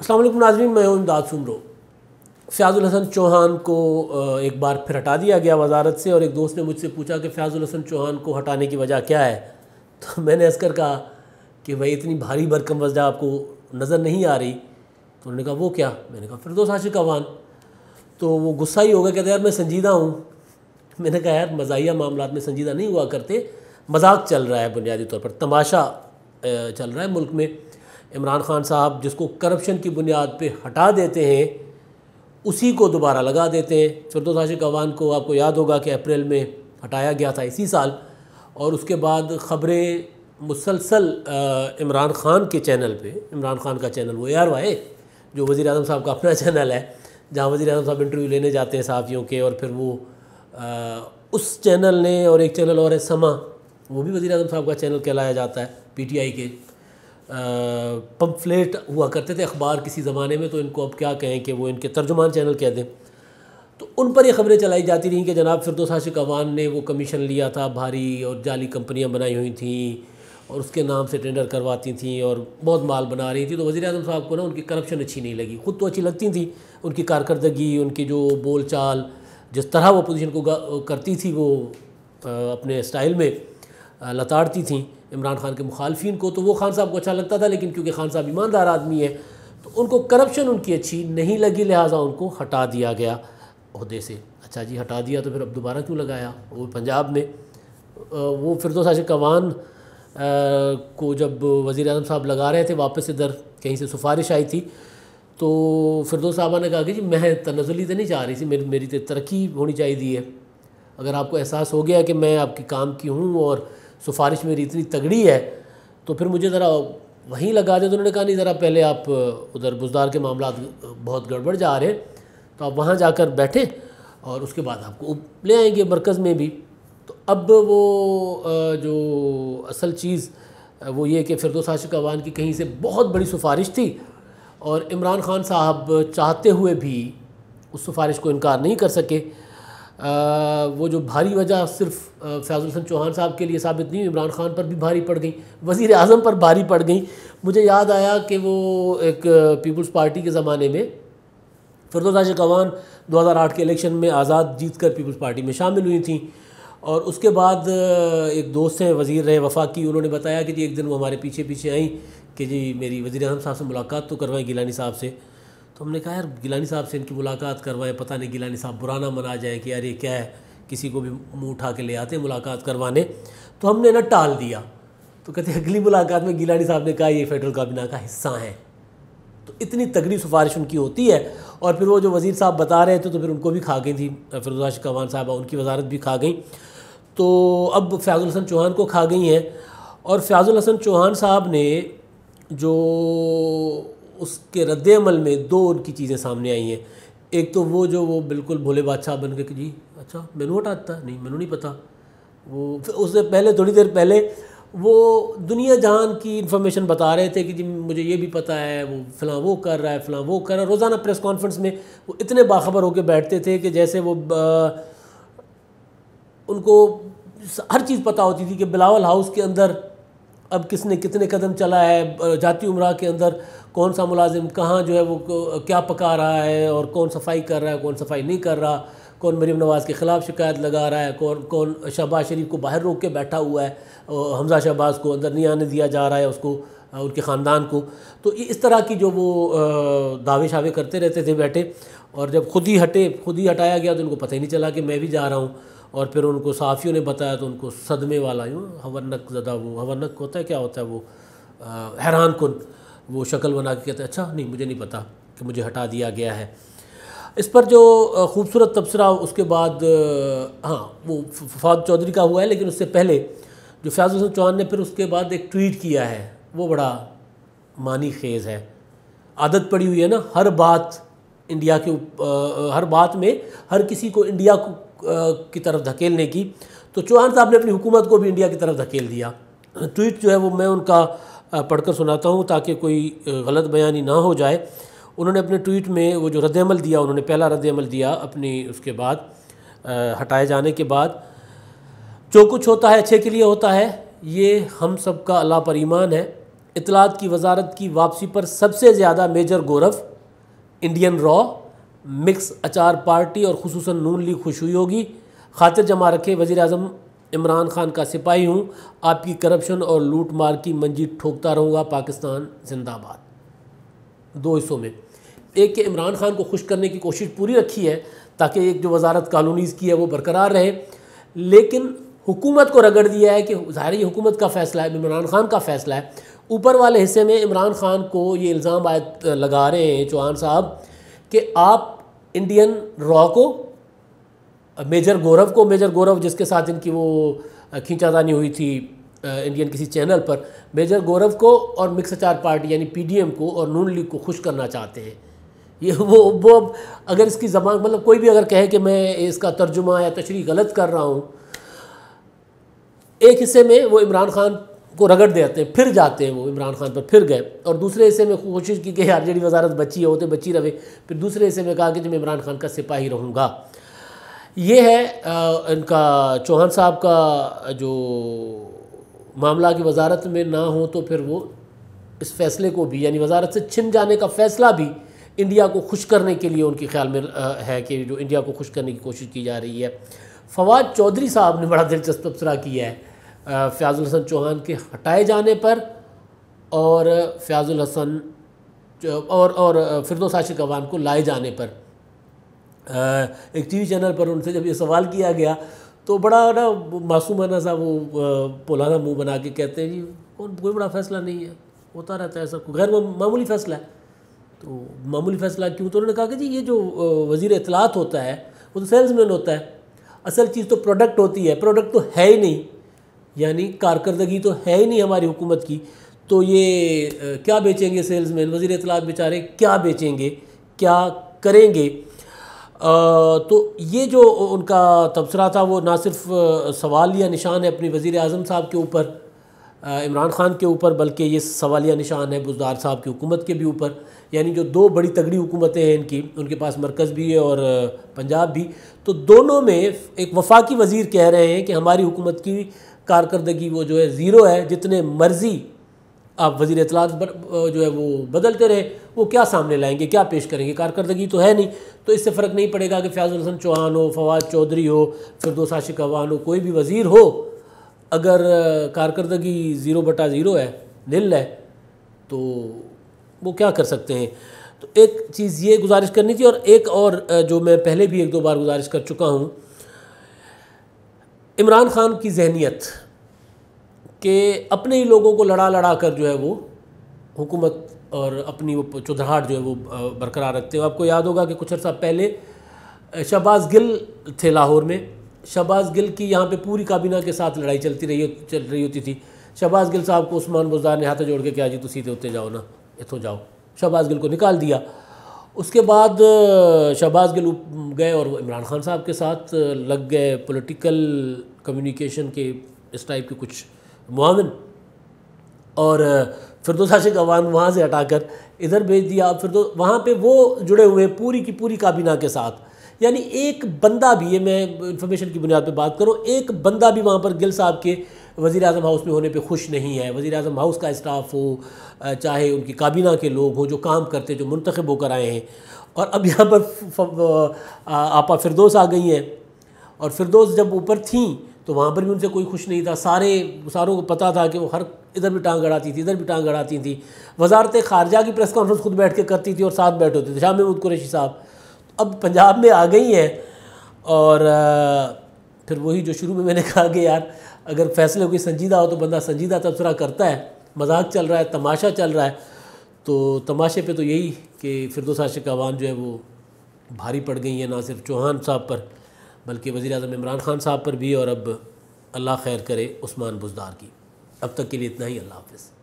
असलम नाजरीन मैं हूँ इमदाद सुमरो फ़याज़ुल हसन चौहान को एक बार फिर हटा दिया गया वजारत से और एक दोस्त ने मुझसे पूछा कि फ़याज़ुल हसन चौहान को हटाने की वजह क्या है तो मैंने असकर कहा कि भाई इतनी भारी भरकम वजह आपको नज़र नहीं आ रही तो उन्होंने कहा वो क्या मैंने कहा दोस्त आशिक अवान तो वो गुस्सा ही हो गया कहते यार मैं संजीदा हूँ मैंने कहा यार मजाहिया मामला में संजीदा नहीं हुआ करते मजाक चल रहा है बुनियादी तौर पर तमाशा चल रहा है मुल्क में इमरान खान साहब जिसको करप्शन की बुनियाद पर हटा देते हैं उसी को दोबारा लगा देते हैं फिरदोस साशिक अवान को आपको याद होगा कि अप्रैल में हटाया गया था इसी साल और उसके बाद ख़बरें मुसलसल इमरान खान के चैनल पे इमरान खान का चैनल वो ए आर वाई जो वज़ी अजम साहब का अपना चैनल है जहाँ वज़ी अजम साहब इंटरव्यू लेने जाते हैं साफियों के और फिर वो आ, उस चैनल ने और एक चैनल और है समा वो भी वज़ी अजम साहब का चैनल कहलाया जाता है पी टी आई के पम्फलेट हुआ करते थे अखबार किसी ज़माने में तो इनको अब क्या कहें कि वो इनके तर्जुमान चैनल कह दें तो उन पर ये खबरें चलाई जाती रहीं कि जनाब फिरदोस आशिक अवान ने वो कमीशन लिया था भारी और जाली कंपनियां बनाई हुई थी और उसके नाम से टेंडर करवाती थी और बहुत माल बना रही थी तो वज़ी अजम साहब को ना उनकी करप्शन अच्छी नहीं लगी खुद तो अच्छी लगती थी उनकी कारकर्दगी उनकी जो बोल चाल जिस तरह वो पोजीशन को करती थी वो अपने स्टाइल में लताड़ती थी इमरान खान के मुखालफन को तो वो खान साहब को अच्छा लगता था लेकिन क्योंकि खान साहब ईमानदार आदमी है तो उनको करप्शन उनकी अच्छी नहीं लगी लिहाजा उनको हटा दिया गया अहदे से अच्छा जी हटा दिया तो फिर अब दोबारा क्यों लगाया वो पंजाब में वो तो आशिक कवान को जब वज़ी अजम साहब लगा रहे थे वापस इधर कहीं से सिफारिश आई थी तो दो साहबा ने कहा कि जी मैं तनजली तो नहीं चाह रही थी मेरी मेरी तो तरक्की होनी चाहिए है अगर आपको एहसास हो गया कि मैं आपके काम की हूँ और सिफारिश मेरी इतनी तगड़ी है तो फिर मुझे ज़रा वहीं लगा दे तो उन्होंने कहा नहीं ज़रा पहले आप उधर बुजदार के मामला बहुत गड़बड़ जा रहे हैं तो आप वहाँ जाकर बैठें और उसके बाद आपको ले आएंगे मरकज़ में भी तो अब वो जो असल चीज़ वो ये कि फिरदोस आशिक अवान की कहीं से बहुत बड़ी सिफारिश थी और इमरान खान साहब चाहते हुए भी उस सिफारिश को इनकार नहीं कर सके वो जो भारी वजह सिर्फ फैज़ुल हसन चौहान साहब के लिए साबित नहीं इमरान खान पर भी भारी पड़ गई वज़ी अजम पर भारी पड़ गई मुझे याद आया कि वो एक पीपल्स पार्टी के ज़माने में फिरदोजा हज़ार 2008 के इलेक्शन में आज़ाद जीत कर पीपल्स पार्टी में शामिल हुई थी और उसके बाद एक दोस्त हैं वज़ी रहे वफ़ा की उन्होंने बताया कि जी एक दिन वो हमारे पीछे पीछे आई कि जी मेरी वज़ी अजम साहब से मुलाकात तो करवाएं गिलानी साहब से तो हमने कहा यार गिलानी साहब से इनकी मुलाकात करवाएं पता नहीं गिलानी साहब बुराना मना जाए कि यार ये क्या है किसी को भी मुँह उठा के ले आते मुलाकात करवाने तो हमने ना टाल दिया तो कहते अगली मुलाकात में गिलानी साहब ने कहा ये फेडरल काबिना का हिस्सा है तो इतनी तगड़ी सिफारिश उनकी होती है और फिर वो जो वज़ीर साहब बता रहे थे तो फिर उनको भी खा गई थी फिरोजाश कमान साहब उनकी वजारत भी खा गई तो अब फ़याज़ुल हसन चौहान को खा गई हैं और फ़याज़ुल हसन चौहान साहब ने जो उसके रद्दमल में दो उनकी चीज़ें सामने आई हैं एक तो वो जो वो बिल्कुल भोले बादशाह बन गए कि जी अच्छा मैनू हटा आता नहीं मैनू नहीं पता वो उससे पहले थोड़ी देर पहले वो दुनिया जहान की इन्फॉर्मेशन बता रहे थे कि जी मुझे ये भी पता है वो फ़लाँ वो कर रहा है फ़लाँ वो कर रहा है रोज़ाना प्रेस कॉन्फ्रेंस में वो इतने बाखबर होकर बैठते थे कि जैसे वो उनको हर चीज़ पता होती थी कि बिलावल हाउस के अंदर अब किसने कितने कदम चला है जाती उम्र के अंदर कौन सा मुलाजिम कहाँ जो है वो क्या पका रहा है और कौन सफाई कर रहा है कौन सफाई नहीं कर रहा कौन मरीम नवाज़ के ख़िलाफ़ शिकायत लगा रहा है कौन कौन शहबाज शरीफ को बाहर रोक के बैठा हुआ है हमजा शहबाज को अंदर नहीं आने दिया जा रहा है उसको उनके ख़ानदान को तो इस तरह की जो वो दावे शावे करते रहते थे बैठे और जब खुद ही हटे खुद ही हटाया गया तो उनको पता ही नहीं चला कि मैं भी जा रहा हूँ और फिर उनको साफ़ियों ने बताया तो उनको सदमे वाला यूँ हवनक ज़दा वो हवनक होता है क्या होता है वो आ, हैरान कन वो शक्ल बना के कहते हैं अच्छा नहीं मुझे नहीं पता कि मुझे हटा दिया गया है इस पर जो खूबसूरत तबसरा उसके बाद हाँ वो फवाद चौधरी का हुआ है लेकिन उससे पहले जो फयाज हसन चौहान ने फिर उसके बाद एक ट्वीट किया है वो बड़ा मानी खेज़ है आदत पड़ी हुई है ना हर बात इंडिया के आ, हर बात में हर किसी को इंडिया को की तरफ धकेलने की तो चौहान साहब ने अपनी हुकूमत को भी इंडिया की तरफ धकेल दिया ट्वीट जो है वो मैं उनका पढ़कर सुनाता हूँ ताकि कोई गलत बयानी ना हो जाए उन्होंने अपने ट्वीट में वो जो रद्दमल दिया उन्होंने पहला रद्दमल दिया अपनी उसके बाद हटाए जाने के बाद जो कुछ होता है अच्छे के लिए होता है ये हम सब का अल्लाह पर ईमान है इतलात की वजारत की वापसी पर सबसे ज़्यादा मेजर गौरव इंडियन रॉ मिक्स अचार पार्टी और खसूस नून लीग हुई होगी खातिर जमा रखे वज़ी अजम इमरान खान का सिपाही हूँ आपकी करप्शन और लूट मार की मंजी ठोकता रहूँगा पाकिस्तान जिंदाबाद दो हिस्सों में एक के इमरान खान को खुश करने की कोशिश पूरी रखी है ताकि एक जो वजारत कॉलोनीज़ की है वो बरकरार रहे लेकिन हुकूमत को रगड़ दिया है कि ज़ाहिर ये हुकूमत का फ़ैसला है इमरान खान का फ़ैसला है ऊपर वाले हिस्से में इमरान खान को ये इल्ज़ाम आए लगा रहे हैं चौहान साहब कि आप इंडियन रॉ को मेजर गौरव को मेजर गौरव जिसके साथ इनकी वो खींचादानी हुई थी इंडियन किसी चैनल पर मेजर गौरव को और मिक्स अचार पार्टी यानी पीडीएम को और नून लीग को खुश करना चाहते हैं ये वो वो अब अगर इसकी जबान मतलब कोई भी अगर कहे कि मैं इसका तर्जुमा या तशरी गलत कर रहा हूँ एक हिस्से में वो इमरान खान को रगड़ देते हैं फिर जाते हैं वो इमरान खान पर फिर गए और दूसरे हिस्से में कोशिश की कि यार जी वजारत बची है होते तो बची रहे फिर दूसरे हिस्से में कहा कि मैं इमरान खान का सिपाही रहूँगा ये है इनका चौहान साहब का जो मामला की वजारत में ना हो तो फिर वो इस फैसले को भी यानी वजारत से छिन जाने का फैसला भी इंडिया को खुश करने के लिए उनके ख्याल में है कि जो इंडिया को खुश करने की कोशिश की जा रही है फवाद चौधरी साहब ने बड़ा दिलचस्प तबसरा किया है फ़याज़ुल हसन चौहान के हटाए जाने पर और फ़ैज़ुल हसन और और फिरदोस आशिक अवान को लाए जाने पर एक टीवी चैनल पर उनसे जब ये सवाल किया गया तो बड़ा ना मासूमाना सा वो पोलाना मुंह बना के कहते हैं जी कौन कोई बड़ा फैसला नहीं है होता रहता है कोई गैर मामूली फ़ैसला है तो मामूली फ़ैसला क्यों तो उन्होंने कहा कि जी ये जो वज़ी इतलात होता है वो तो सेल्समैन होता है असल चीज़ तो प्रोडक्ट होती है प्रोडक्ट तो है ही नहीं यानी कारकर्दगी तो है ही नहीं हमारी हुकूमत की तो ये क्या बेचेंगे सेल्समैन वजीर इतलात बेचारे क्या बेचेंगे क्या करेंगे आ, तो ये जो उनका तबसरा था वो ना सिर्फ सवालिया निशान है अपनी वज़ी अजम साहब के ऊपर इमरान ख़ान के ऊपर बल्कि ये सवालिया निशान है बुजदार साहब की हुकूमत के भी ऊपर यानी जो दो बड़ी तगड़ी हुकूमतें हैं इनकी उनके पास मरकज़ भी है और पंजाब भी तो दोनों में एक वफाकी वज़ीर कह रहे हैं कि हमारी हुकूमत की कारकर्दगी वो जो है ज़ीरो है जितने मर्ज़ी आप वजीर अतलात जो है वो बदलते रहे वो क्या सामने लाएंगे क्या पेश करेंगे कारकर्दगी तो है नहीं तो इससे फ़र्क नहीं पड़ेगा कि फयाजुल हसन चौहान हो फवाद चौधरी हो दो साशिक अवान हो कोई भी वज़ीर हो अगर कारकर्दगी ज़ीरो बटा ज़ीरो है निल है तो वो क्या कर सकते हैं तो एक चीज़ ये गुजारिश करनी थी और एक और जो मैं पहले भी एक दो बार गुजारिश कर चुका हूँ इमरान ख़ान की जहनीत के अपने ही लोगों को लड़ा लड़ा कर जो है वो हुकूमत और अपनी वो चौधराहट जो है वो बरकरार रखते हैं आपको याद होगा कि कुछ अर्सा पहले शहबाज गिल थे लाहौर में शहबाज गिल की यहाँ पे पूरी काबीना के साथ लड़ाई चलती रही चल रही होती थी शहबाज गिल साहब को उस्मान बुजार ने हाथ जोड़ के क्या जी तो सीधे होते जाओ ना इतों जाओ शहबाज गिल को निकाल दिया उसके बाद शहबाज गिल गए और वो इमरान खान साहब के साथ लग गए पॉलिटिकल कम्युनिकेशन के इस टाइप के कुछ मुआवन और फिरदोस आशिक अवान वहाँ से हटाकर इधर भेज दिया फिर तो वहाँ पे वो जुड़े हुए पूरी की पूरी काबीना के साथ यानी एक बंदा भी ये मैं इन्फॉर्मेशन की बुनियाद पे बात करूँ एक बंदा भी वहाँ पर गिल साहब के वज़ी अजम हाउस में होने पर खुश नहीं है वज़ी अजम हाउस का स्टाफ हो चाहे उनकी काबीना के लोग हों जो काम करते जो मंतखब होकर आए हैं और अब यहाँ पर आपा फिरदोस आ गई हैं और फिरदोस जब ऊपर थी तो वहाँ पर भी उनसे कोई खुश नहीं था सारे सारों को पता था कि वो हर इधर भी टांग अड़ाती थी इधर भी टांग अड़ाती थी वजारत खारजा की प्रेस कॉन्फ्रेंस खुद बैठ के करती थी और साथ बैठे होते थे शाह महमूद कुरेशी साहब अब पंजाब में आ गई हैं और फिर वही जो शुरू में मैंने कहा कि यार अगर फैसले कोई संजीदा हो तो बंदा संजीदा तबसरा करता है मजाक चल रहा है तमाशा चल रहा है तो तमाशे पे तो यही कि फिरदो आशिक आवाम जो है वो भारी पड़ गई है ना सिर्फ चौहान साहब पर बल्कि वज़ी अजम इमरान खान साहब पर भी और अब अल्लाह खैर करे उस्मान बुजदार की अब तक के लिए इतना ही अल्लाह हाफिज़